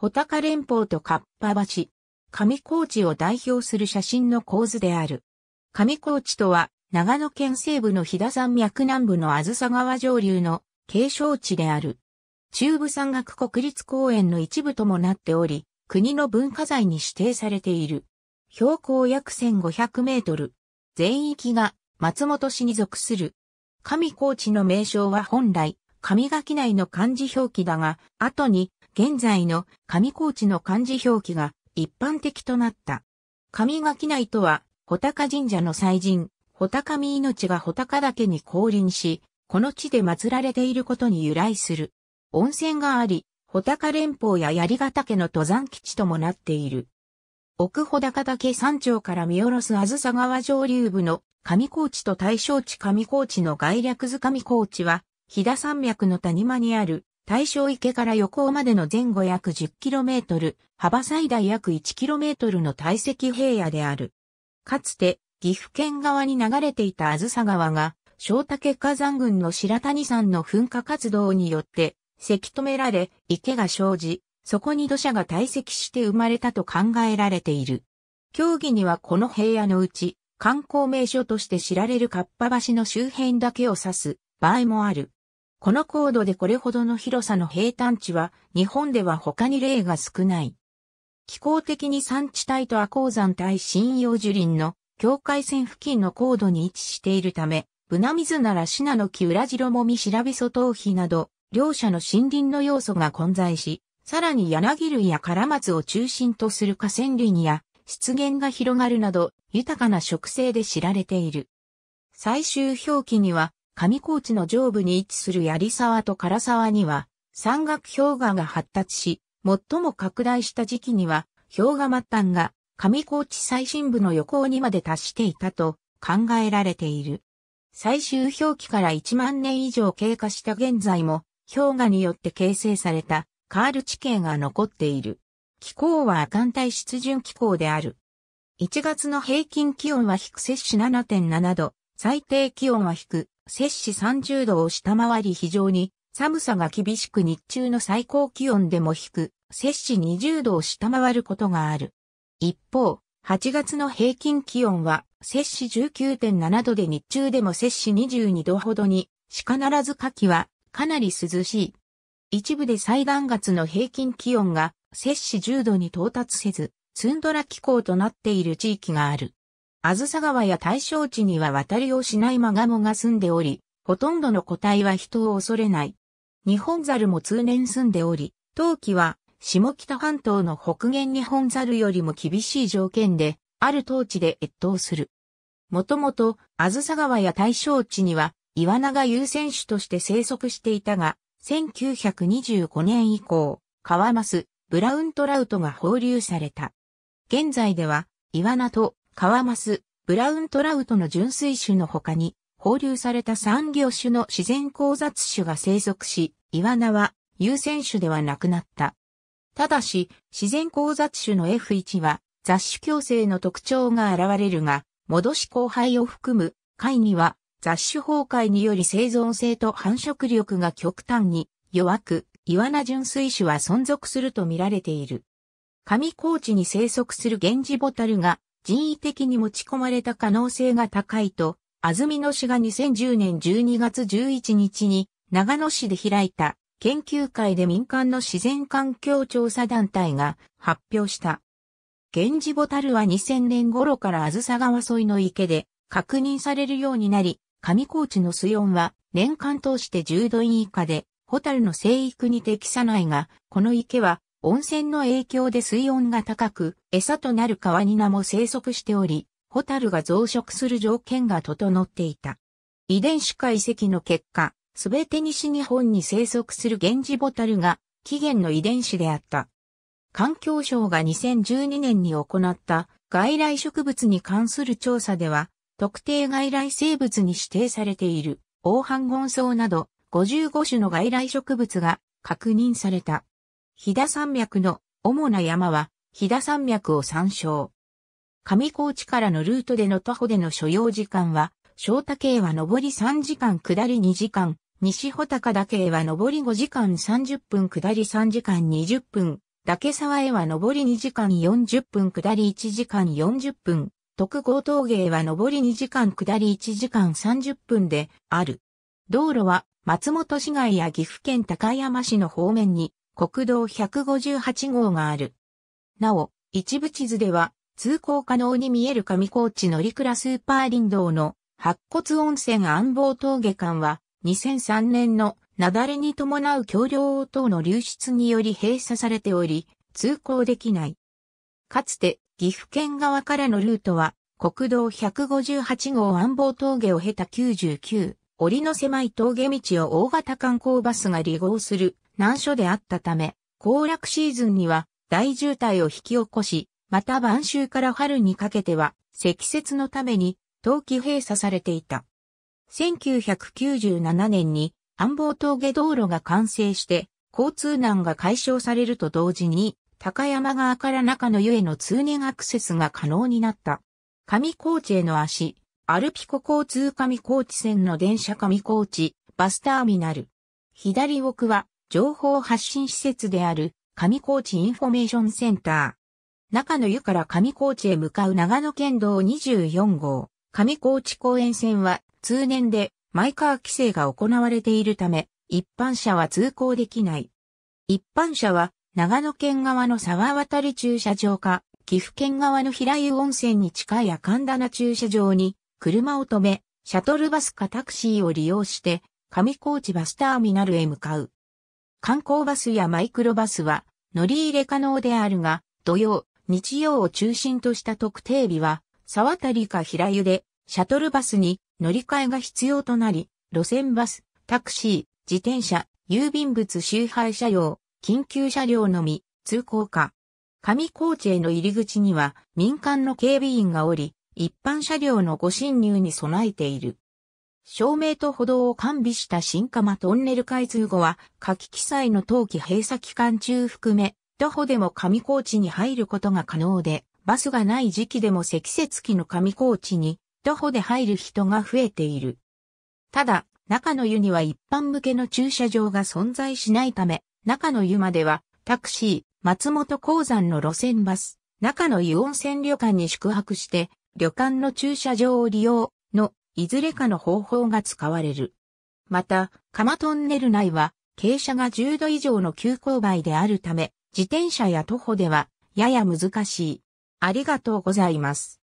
穂高連峰とカッパ橋。上高地を代表する写真の構図である。上高地とは、長野県西部の飛騨山脈南部のあずさ川上流の継承地である。中部山岳国立公園の一部ともなっており、国の文化財に指定されている。標高約1500メートル。全域が松本市に属する。上高地の名称は本来、上垣内の漢字表記だが、後に現在の上高地の漢字表記が一般的となった。上垣内とは、穂高神社の祭神、穂高見命が穂高岳に降臨し、この地で祀られていることに由来する。温泉があり、穂高連峰や槍ヶ岳の登山基地ともなっている。奥穂高岳山頂から見下ろす梓川上流部の上高地と大正地上高地の概略図上高地は、飛騨山脈の谷間にある大正池から横尾までの前後約 10km、幅最大約 1km の堆積平野である。かつて、岐阜県側に流れていた梓川が、小竹火山群の白谷山の噴火活動によって、せき止められ、池が生じ、そこに土砂が堆積して生まれたと考えられている。競技にはこの平野のうち、観光名所として知られるかっぱ橋の周辺だけを指す場合もある。この高度でこれほどの広さの平坦地は日本では他に例が少ない。気候的に山地帯と阿高山帯針葉樹林の境界線付近の高度に位置しているため、ブナミズナラシナノキウラジロモミシラビソトウヒなど、両者の森林の要素が混在し、さらに柳類やカラマツを中心とする河川林や湿原が広がるなど豊かな植生で知られている。最終表記には上高地の上部に位置する槍沢と唐沢には、山岳氷河が発達し、最も拡大した時期には、氷河末端が上高地最深部の横にまで達していたと考えられている。最終氷期から1万年以上経過した現在も、氷河によって形成されたカール地形が残っている。気候は亜寒帯湿潤気候である。1月の平均気温は低摂氏7.7度、最低気温は低摂氏30度を下回り非常に寒さが厳しく日中の最高気温でも低く、摂氏20度を下回ることがある。一方、8月の平均気温は摂氏19.7度で日中でも摂氏22度ほどに、しかならず夏季はかなり涼しい。一部で最暖月の平均気温が摂氏10度に到達せず、ツンドラ気候となっている地域がある。あずさ川や大正地には渡りをしないマガモが住んでおり、ほとんどの個体は人を恐れない。日本猿も通年住んでおり、冬季は下北半島の北限日本猿よりも厳しい条件で、ある当地で越冬する。もともと、あずさ川や大正地には、イワナが優先種として生息していたが、1925年以降、川増、ブラウントラウトが放流された。現在では、イワナとカワマス、ブラウントラウトの純粋種の他に、放流された産業種の自然交雑種が生息し、イワナは優先種ではなくなった。ただし、自然交雑種の F1 は雑種共生の特徴が現れるが、戻し交配を含む貝には雑種崩壊により生存性と繁殖力が極端に弱く、イワナ純粋種は存続すると見られている。上高地に生息するゲンジボタルが人為的に持ち込まれた可能性が高いと、安曇野市が2010年12月11日に長野市で開いた研究会で民間の自然環境調査団体が発表した。源氏ボタルは2000年頃からあずさ川沿いの池で確認されるようになり、上高地の水温は年間通して10度以下で、ホタルの生育に適さないが、この池は温泉の影響で水温が高く、餌となる川ニナも生息しており、ホタルが増殖する条件が整っていた。遺伝子解析の結果、すべて西日本に生息する源氏ボタルが起源の遺伝子であった。環境省が2012年に行った外来植物に関する調査では、特定外来生物に指定されている、オーハンゴンソウなど55種の外来植物が確認された。飛騨山脈の主な山は、飛騨山脈を参照。上高地からのルートでの徒歩での所要時間は、小竹へは上り3時間下り2時間、西穂高岳へは上り5時間30分下り3時間20分、岳沢へは上り2時間40分下り1時間40分、徳郷峠へは上り2時間下り1時間30分である。道路は松本市街や岐阜県高山市の方面に国道158号がある。なお、一部地図では、通行可能に見える上高地乗倉スーパー林道の白骨温泉安房峠間は、2003年の雪崩に伴う橋梁等の流出により閉鎖されており、通行できない。かつて、岐阜県側からのルートは、国道158号安房峠を経た99、折の狭い峠道を大型観光バスが利号する難所であったため、行楽シーズンには大渋滞を引き起こし、また晩秋から春にかけては積雪のために冬季閉鎖されていた。1997年に安房峠道路が完成して交通難が解消されると同時に高山側から中の湯への通年アクセスが可能になった。上高地への足、アルピコ交通上高地線の電車上高地、バスターミナル。左奥は情報発信施設である上高地インフォメーションセンター。中野湯から上高地へ向かう長野県道24号、上高地公園線は通年でマイカー規制が行われているため、一般車は通行できない。一般車は長野県側の沢渡り駐車場か、岐阜県側の平湯温泉に近い赤んだな駐車場に車を止め、シャトルバスかタクシーを利用して、上高地バスターミナルへ向かう。観光バスやマイクロバスは乗り入れ可能であるが、土曜、日曜を中心とした特定日は、沢渡りか平湯で、シャトルバスに乗り換えが必要となり、路線バス、タクシー、自転車、郵便物周配車両、緊急車両のみ、通行か。上高地への入り口には民間の警備員がおり、一般車両のご侵入に備えている。照明と歩道を完備した新釜トンネル開通後は、夏季記載の冬季閉鎖期間中含め、徒歩でも上高地に入ることが可能で、バスがない時期でも積雪期の上高地に、徒歩で入る人が増えている。ただ、中の湯には一般向けの駐車場が存在しないため、中の湯までは、タクシー、松本鉱山の路線バス、中の湯温泉旅館に宿泊して、旅館の駐車場を利用、いずれかの方法が使われる。また、釜トンネル内は、傾斜が10度以上の急勾配であるため、自転車や徒歩では、やや難しい。ありがとうございます。